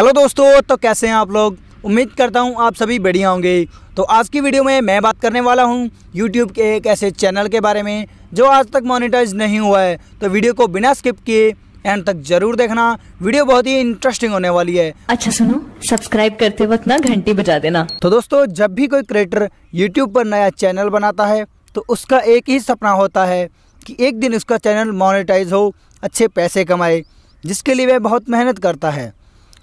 hello दोस्तों तो कैसे हैं आप लोग उम्मीद करता हूं आप सभी बढ़िया होंगे तो आज की वीडियो में मैं बात करने वाला हूं यूट्यूब के एक ऐसे चैनल के बारे में जो आज तक मोनेटाइज नहीं हुआ है तो वीडियो को बिना स्किप किए एंड तक जरूर देखना वीडियो बहुत ही इंटरेस्टिंग होने वाली है अच्छा सुनो सब्सक्राइब करते वक्त ना घंटी बजा देना तो दोस्तों जब भी कोई क्रिएटर यूट्यूब पर नया चैनल बनाता है तो उसका एक ही सपना होता है कि एक दिन उसका चैनल मोनेटाइज हो अच्छे पैसे कमाए जिसके लिए वह बहुत मेहनत करता है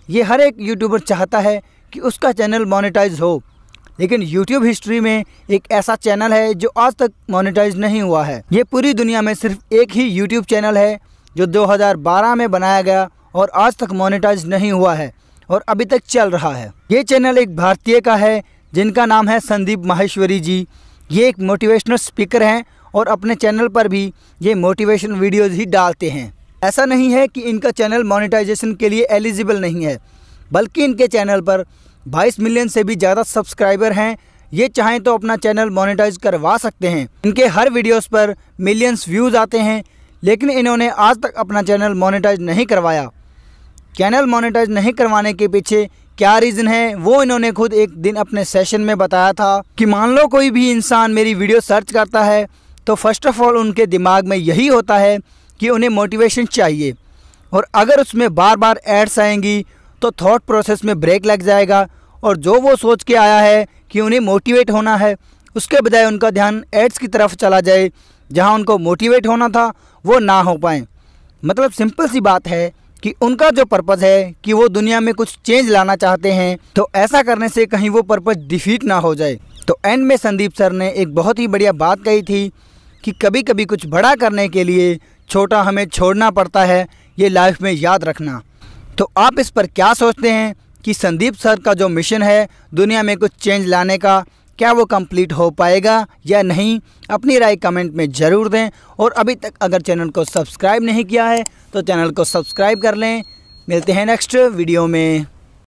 ये हर एक यूट्यूबर चाहता है कि उसका चैनल मोनेटाइज हो लेकिन यूट्यूब हिस्ट्री में एक ऐसा चैनल है जो आज तक मोनेटाइज नहीं हुआ है ये पूरी दुनिया में सिर्फ एक ही यूट्यूब चैनल है जो 2012 में बनाया गया और आज तक मोनेटाइज नहीं हुआ है और अभी तक चल रहा है ये चैनल एक भारतीय का है जिनका नाम है संदीप माहेश्वरी जी ये एक मोटिवेशनल स्पीकर हैं और अपने चैनल पर भी ये मोटिवेशन वीडियोज़ ही डालते हैं ऐसा नहीं है कि इनका चैनल मोनेटाइजेशन के लिए एलिजिबल नहीं है बल्कि इनके चैनल पर 22 मिलियन से भी ज़्यादा सब्सक्राइबर हैं ये चाहें तो अपना चैनल मोनेटाइज करवा सकते हैं इनके हर वीडियोस पर मिलियंस व्यूज़ आते हैं लेकिन इन्होंने आज तक अपना चैनल मोनेटाइज नहीं करवाया चैनल मोनेटाइज नहीं करवाने के पीछे क्या रीज़न है वो इन्होंने खुद एक दिन अपने सेशन में बताया था कि मान लो कोई भी इंसान मेरी वीडियो सर्च करता है तो फ़र्स्ट ऑफ़ ऑल उनके दिमाग में यही होता है कि उन्हें मोटिवेशन चाहिए और अगर उसमें बार बार एड्स आएंगी तो थॉट प्रोसेस में ब्रेक लग जाएगा और जो वो सोच के आया है कि उन्हें मोटिवेट होना है उसके बजाय उनका ध्यान एड्स की तरफ चला जाए जहां उनको मोटिवेट होना था वो ना हो पाए मतलब सिंपल सी बात है कि उनका जो पर्पज़ है कि वो दुनिया में कुछ चेंज लाना चाहते हैं तो ऐसा करने से कहीं वो पर्पज़ डिफीट ना हो जाए तो एंड में संदीप सर ने एक बहुत ही बढ़िया बात कही थी कि कभी कभी कुछ बड़ा करने के लिए छोटा हमें छोड़ना पड़ता है ये लाइफ में याद रखना तो आप इस पर क्या सोचते हैं कि संदीप सर का जो मिशन है दुनिया में कुछ चेंज लाने का क्या वो कंप्लीट हो पाएगा या नहीं अपनी राय कमेंट में ज़रूर दें और अभी तक अगर चैनल को सब्सक्राइब नहीं किया है तो चैनल को सब्सक्राइब कर लें मिलते हैं नेक्स्ट वीडियो में